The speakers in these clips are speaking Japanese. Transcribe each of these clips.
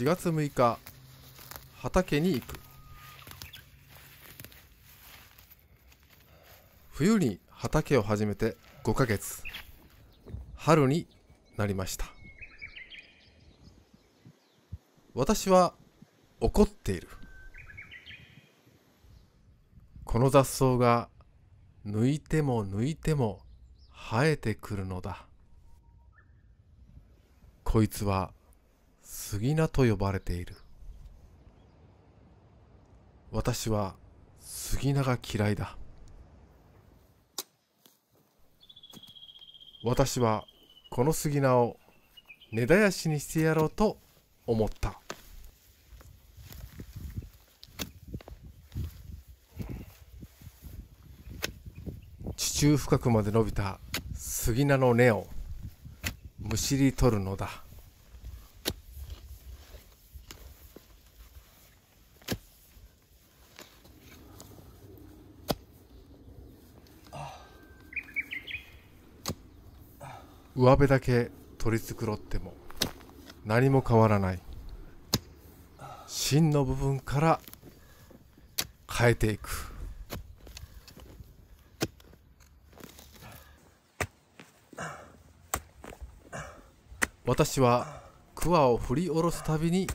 4月6日畑に行く冬に畑を始めて5ヶ月春になりました私は怒っているこの雑草が抜いても抜いても生えてくるのだこいつは杉名と呼ばれている私は杉名が嫌いだ私はこの杉名を根絶やしにしてやろうと思った地中深くまで伸びた杉名の根をむしり取るのだ上辺だけ取り繕っても何も変わらない芯の部分から変えていく私はクワを振り下ろすたびに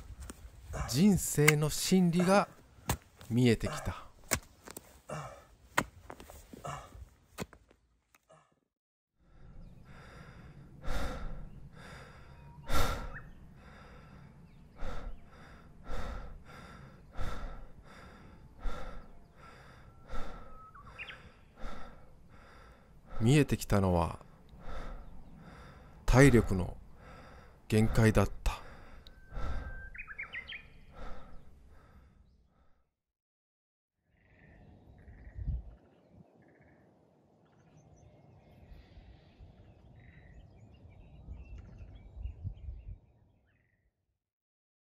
人生の真理が見えてきた見えてきたのは体力の限界だった